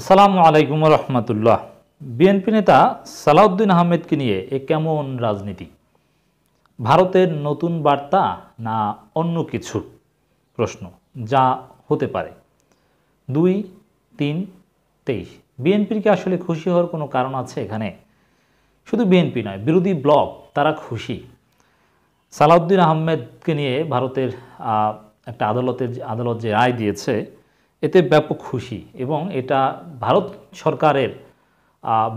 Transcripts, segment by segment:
আসসালামু আলাইকুম রহমতুল্লাহ বিএনপি নেতা সালাউদ্দিন আহমেদকে নিয়ে এ কেমন রাজনীতি ভারতের নতুন বার্তা না অন্য কিছু প্রশ্ন যা হতে পারে দুই তিন তেইশ বিএনপির কি আসলে খুশি হওয়ার কোনো কারণ আছে এখানে শুধু বিএনপি নয় বিরোধী ব্লক তারা খুশি সালাউদ্দিন আহমেদকে নিয়ে ভারতের একটা আদালতের আদালত যে রায় দিয়েছে এতে ব্যাপক খুশি এবং এটা ভারত সরকারের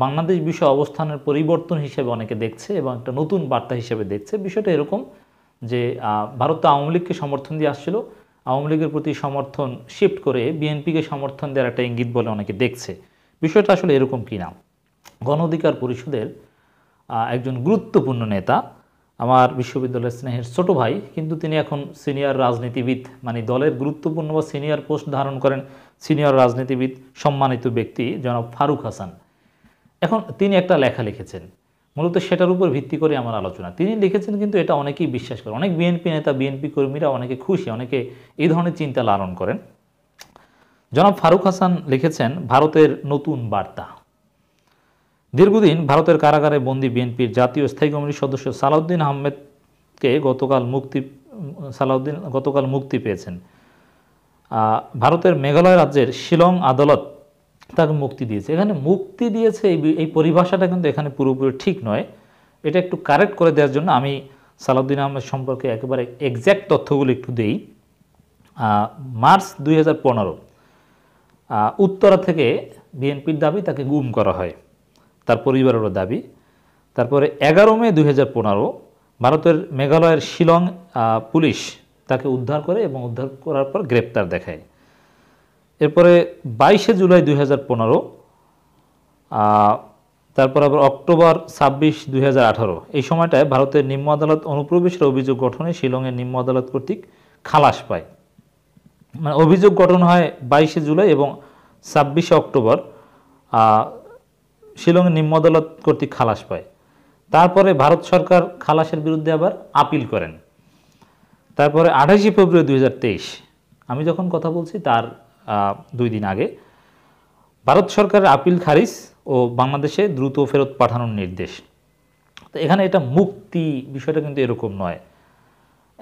বাংলাদেশ বিষয় অবস্থানের পরিবর্তন হিসেবে অনেকে দেখছে এবং একটা নতুন বার্তা হিসেবে দেখছে বিষয়টা এরকম যে ভারত তো আওয়ামী লীগকে সমর্থন দিয়ে আসছিল আওয়ামী লীগের প্রতি সমর্থন শিফট করে বিএনপিকে সমর্থন দেওয়ার একটা ইঙ্গিত বলে অনেকে দেখছে বিষয়টা আসলে এরকম কি না গণ অধিকার পরিষদের একজন গুরুত্বপূর্ণ নেতা আমার বিশ্ববিদ্যালয়ের স্নেহের ছোট ভাই কিন্তু তিনি এখন সিনিয়র রাজনীতিবিদ মানে দলের গুরুত্বপূর্ণ বা সিনিয়র পোস্ট ধারণ করেন সিনিয়র রাজনীতিবিদ সম্মানিত ব্যক্তি জনাব ফারুক হাসান এখন তিনি একটা লেখা লিখেছেন মূলত সেটার উপর ভিত্তি করে আমার আলোচনা তিনি লিখেছেন কিন্তু এটা অনেকেই বিশ্বাস করে অনেক বিএনপি নেতা বিএনপি কর্মীরা অনেকে খুশি অনেকে এই ধরনের চিন্তা লালন করেন জনাব ফারুক হাসান লিখেছেন ভারতের নতুন বার্তা দীর্ঘদিন ভারতের কারাগারে বন্দি বিএনপির জাতীয় স্থায়ী কমিটির সদস্য সালাউদ্দিন আহমেদকে গতকাল মুক্তি সালাউদ্দিন গতকাল মুক্তি পেয়েছেন ভারতের মেঘালয় রাজ্যের শিলং আদালত তাকে মুক্তি দিয়েছে এখানে মুক্তি দিয়েছে এই পরিভাষাটা কিন্তু এখানে পুরোপুরি ঠিক নয় এটা একটু কারেক্ট করে দেওয়ার জন্য আমি সালাউদ্দিন আহমেদ সম্পর্কে একেবারে এক্স্যাক্ট তথ্যগুলো একটু দেই মার্চ দুই উত্তরা থেকে বিএনপির দাবি তাকে গুম করা হয় তার পরিবারেরও দাবি তারপরে এগারো মে দুই ভারতের মেঘালয়ের শিলং পুলিশ তাকে উদ্ধার করে এবং উদ্ধার করার পর গ্রেপ্তার দেখায় এরপরে বাইশে জুলাই দুই তারপর আবার অক্টোবর ছাব্বিশ দুই এই সময়টায় ভারতের নিম্ন আদালত অনুপ্রবেশের অভিযোগ গঠনে শিলংয়ের নিম্ন আদালত কর্তৃক খালাস পায় মানে অভিযোগ গঠন হয় বাইশে জুলাই এবং ছাব্বিশে অক্টোবর শিলংয়ের নিম্ন আদালত কর্তৃক খালাস পায় তারপরে ভারত সরকার খালাসের বিরুদ্ধে আবার আপিল করেন তারপরে আঠাশে ফেব্রুয়ারি দুই আমি যখন কথা বলছি তার দুই দিন আগে ভারত সরকারের আপিল খারিজ ও বাংলাদেশে দ্রুত ফেরত পাঠানোর নির্দেশ তো এখানে এটা মুক্তি বিষয়টা কিন্তু এরকম নয়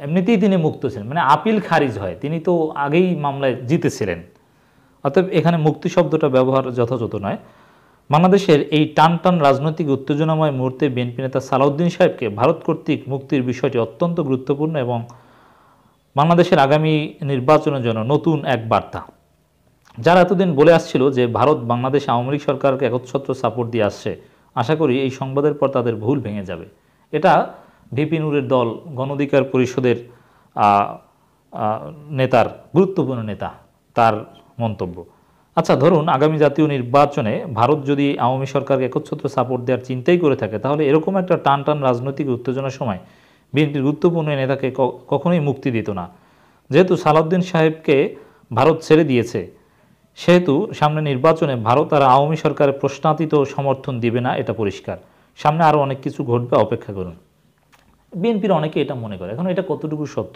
এমনিতেই তিনি মুক্ত ছিলেন মানে আপিল খারিজ হয় তিনি তো আগেই মামলায় জিতেছিলেন অতএব এখানে মুক্তি শব্দটা ব্যবহার যথাযথ নয় বাংলাদেশের এই টান টান রাজনৈতিক উত্তেজনাময় মুহূর্তে বিএনপি নেতা সালাউদ্দিন সাহেবকে ভারত কর্তৃক মুক্তির বিষয়টি অত্যন্ত গুরুত্বপূর্ণ এবং বাংলাদেশের আগামী নির্বাচনের জন্য নতুন এক বার্তা যারা এতদিন বলে আসছিল যে ভারত বাংলাদেশ আওয়ামী লীগ সরকারকে একচ্ছত্র সাপোর্ট দিয়ে আসছে আশা করি এই সংবাদের পর তাদের ভুল ভেঙে যাবে এটা ভিপি নুরের দল গণধিকার পরিষদের নেতার গুরুত্বপূর্ণ নেতা তার মন্তব্য আচ্ছা ধরুন আগামী জাতীয় নির্বাচনে ভারত যদি আওয়ামী সরকারকে একচ্ছত্র সাপোর্ট দেওয়ার চিন্তাই করে থাকে তাহলে এরকম একটা টান টান রাজনৈতিক উত্তেজনার সময় বিএনপির গুরুত্বপূর্ণ নেতাকে কখনোই মুক্তি দিত না যেহেতু সালাউদ্দিন সাহেবকে ভারত ছেড়ে দিয়েছে সেহেতু সামনে নির্বাচনে ভারত আর আওয়ামী সরকারের প্রশ্নাতীত সমর্থন দিবে না এটা পরিষ্কার সামনে আরও অনেক কিছু ঘটবে অপেক্ষা করুন বিএনপির অনেকে এটা মনে করে এখন এটা কতটুকু সত্য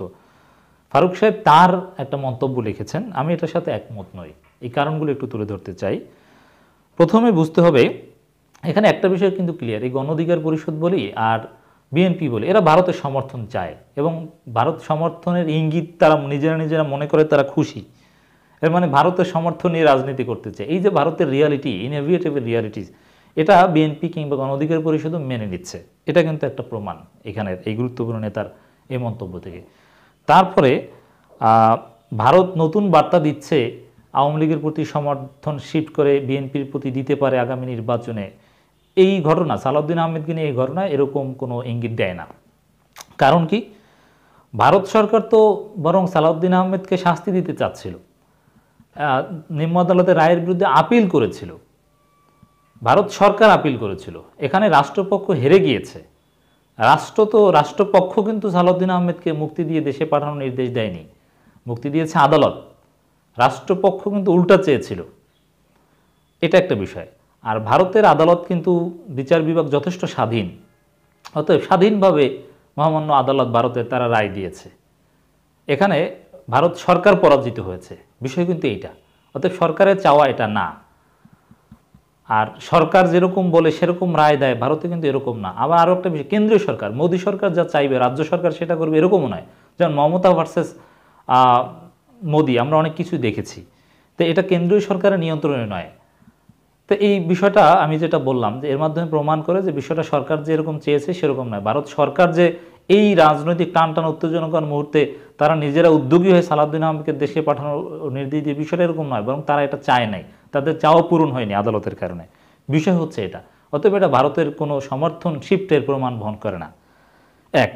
ফারুক সাহেব তার একটা মন্তব্য লিখেছেন আমি এটার সাথে একমত নই এই কারণগুলো একটু তুলে ধরতে চাই প্রথমে বুঝতে হবে এখানে একটা বিষয় কিন্তু ক্লিয়ার এই গণ অধিকার পরিষদ বলি আর বিএনপি বলি এরা ভারতের সমর্থন চায় এবং ভারত সমর্থনের ইঙ্গিত তারা নিজেরা নিজেরা মনে করে তারা খুশি এর মানে ভারতের সমর্থন নিয়ে রাজনীতি করতে চায় এই যে ভারতের রিয়ালিটি ইনএভিয়েটেবল রিয়ালিটিস এটা বিএনপি কিংবা গণঅধিকার পরিষদও মেনে নিচ্ছে এটা কিন্তু একটা প্রমাণ এখানের এই গুরুত্বপূর্ণ নেতার এই মন্তব্য থেকে তারপরে ভারত নতুন বার্তা দিচ্ছে আওয়ামী লীগের প্রতি সমর্থন শিফট করে বিএনপির প্রতি দিতে পারে আগামী নির্বাচনে এই ঘটনা সালাউদ্দিন আহমেদকে নিয়ে এই ঘটনা এরকম কোনো ইঙ্গিত দেয় না কারণ কি ভারত সরকার তো বরং সালাউদ্দিন আহমেদকে শাস্তি দিতে চাচ্ছিল নিম্ন আদালতের রায়ের বিরুদ্ধে আপিল করেছিল ভারত সরকার আপিল করেছিল এখানে রাষ্ট্রপক্ষ হেরে গিয়েছে রাষ্ট্র তো রাষ্ট্রপক্ষ কিন্তু সালাউদ্দিন আহমেদকে মুক্তি দিয়ে দেশে পাঠানোর নির্দেশ দেয়নি মুক্তি দিয়েছে আদালত রাষ্ট্রপক্ষ কিন্তু উল্টা চেয়েছিল এটা একটা বিষয় আর ভারতের আদালত কিন্তু বিচার বিভাগ যথেষ্ট স্বাধীন অতএব স্বাধীনভাবে মহামান্য আদালত ভারতে তারা রায় দিয়েছে এখানে ভারত সরকার পরাজিত হয়েছে বিষয় কিন্তু এইটা অতএব সরকারের চাওয়া এটা না আর সরকার যেরকম বলে সেরকম রায় দেয় ভারতে কিন্তু এরকম না আবার আরও একটা বিষয় কেন্দ্রীয় সরকার মোদী সরকার যা চাইবে রাজ্য সরকার সেটা করবে এরকমও নয় যেমন মমতা ভার্সেস মোদী আমরা অনেক কিছু দেখেছি তো এটা কেন্দ্রীয় সরকারের নিয়ন্ত্রণে নয় তো এই বিষয়টা আমি যেটা বললাম যে এর মাধ্যমে প্রমাণ করে যে বিষয়টা সরকার যে এরকম চেয়েছে সেরকম নয় ভারত সরকার যে এই রাজনৈতিক টানটান উত্তেজনকর মুহূর্তে তারা নিজেরা উদ্যোগী হয়ে সালাউদ্দিন আহমেদকে দেশে পাঠানোর নির্দেশ দিয়ে বিষয়টা এরকম নয় বরং তারা এটা চায় নাই তাদের চাও পূরণ হয়নি আদালতের কারণে বিষয় হচ্ছে এটা অতএব এটা ভারতের কোনো সমর্থন শিফটের প্রমাণ বহন করে না এক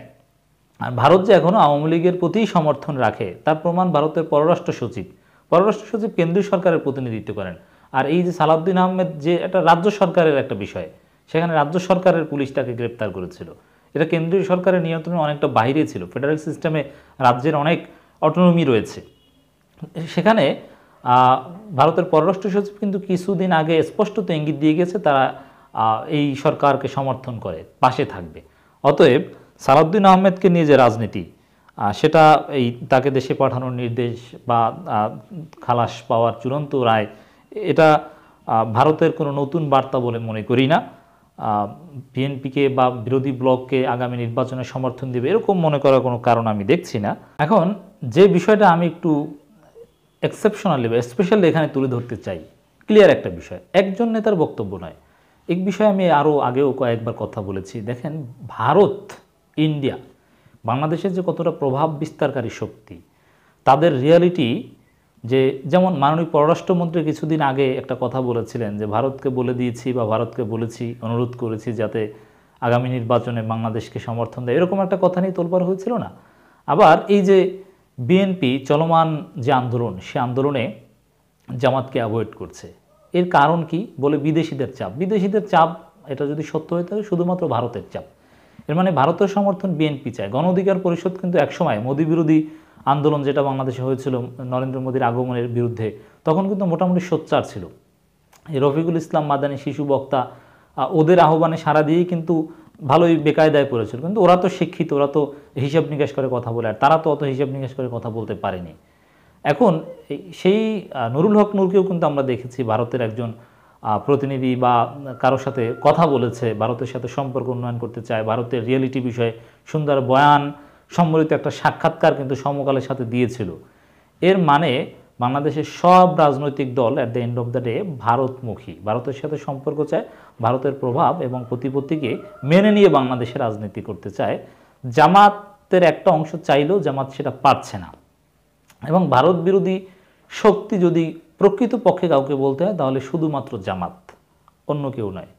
আর ভারত যে এখনও আওয়ামী লীগের প্রতি সমর্থন রাখে তার প্রমাণ ভারতের পররাষ্ট্র সচিব পররাষ্ট্র সচিব কেন্দ্রীয় সরকারের প্রতিনিধিত্ব করেন আর এই যে সালাউদ্দিন আহমেদ যে একটা রাজ্য সরকারের একটা বিষয় সেখানে রাজ্য সরকারের পুলিশ তাকে গ্রেপ্তার করেছিল এটা কেন্দ্রীয় সরকারের নিয়ন্ত্রণে অনেকটা বাইরে ছিল ফেডারেল সিস্টেমে রাজ্যের অনেক অটোনমি রয়েছে সেখানে ভারতের পররাষ্ট্র সচিব কিন্তু কিছুদিন আগে স্পষ্টত ইঙ্গিত দিয়ে গেছে তারা এই সরকারকে সমর্থন করে পাশে থাকবে অতএব সালাউদ্দিন আহমেদকে নিয়ে যে রাজনীতি সেটা এই তাকে দেশে পাঠানোর নির্দেশ বা খালাস পাওয়ার চূড়ান্ত রায় এটা ভারতের কোনো নতুন বার্তা বলে মনে করি না বিএনপিকে বা বিরোধী ব্লককে আগামী নির্বাচনে সমর্থন দেবে এরকম মনে করার কোনো কারণ আমি দেখছি না এখন যে বিষয়টা আমি একটু এক্সেপশনালি বা স্পেশালি এখানে তুলে ধরতে চাই ক্লিয়ার একটা বিষয় একজন নেতার বক্তব্য নয় এক বিষয়ে আমি আরও আগেও কয়েকবার কথা বলেছি দেখেন ভারত ইন্ডিয়া বাংলাদেশের যে কতটা প্রভাব বিস্তারকারী শক্তি তাদের রিয়ালিটি যে যেমন মাননীয় পররাষ্ট্রমন্ত্রী কিছুদিন আগে একটা কথা বলেছিলেন যে ভারতকে বলে দিয়েছি বা ভারতকে বলেছি অনুরোধ করেছি যাতে আগামী নির্বাচনে বাংলাদেশকে সমর্থন দেয় এরকম একটা কথা নিয়ে তোলপার হয়েছিল না আবার এই যে বিএনপি চলমান যে আন্দোলন সে আন্দোলনে জামাতকে অ্যাভয়েড করছে এর কারণ কি বলে বিদেশিদের চাপ বিদেশিদের চাপ এটা যদি সত্য হয়ে থাকে শুধুমাত্র ভারতের চাপ এর মানে ভারতের সমর্থন বিএনপি চায় গণ অধিকার পরিষদ কিন্তু একসময় মোদী বিরোধী আন্দোলন যেটা বাংলাদেশে হয়েছিল নরেন্দ্র মোদীর আগমনের বিরুদ্ধে তখন কিন্তু মোটামুটি সোচ্চার ছিল রফিকুল ইসলাম মাদানী শিশু বক্তা ওদের আহ্বানে সারা দিয়েই কিন্তু ভালোই বেকায়দায় পড়েছিল কিন্তু ওরা তো শিক্ষিত ওরা তো হিসাব নিকাশ করে কথা বলে আর তারা তো অত হিসাব নিকাশ করে কথা বলতে পারেনি এখন সেই নুরুল হক নুরকেও কিন্তু আমরা দেখেছি ভারতের একজন প্রতিনিধি বা কারোর সাথে কথা বলেছে ভারতের সাথে সম্পর্ক উন্নয়ন করতে চায় ভারতের রিয়েলিটি বিষয়ে সুন্দর বয়ান সম্বলিত একটা সাক্ষাৎকার কিন্তু সমকালের সাথে দিয়েছিল এর মানে বাংলাদেশের সব রাজনৈতিক দল at the end of the day ভারতমুখী ভারতের সাথে সম্পর্ক চায় ভারতের প্রভাব এবং প্রতিপত্তিকে মেনে নিয়ে বাংলাদেশে রাজনীতি করতে চায় জামাতের একটা অংশ চাইলেও জামাত সেটা পাচ্ছে না এবং ভারত বিরোধী শক্তি যদি প্রকৃত পক্ষে কাউকে বলতে হয় তাহলে শুধুমাত্র জামাত অন্য কেউ নয়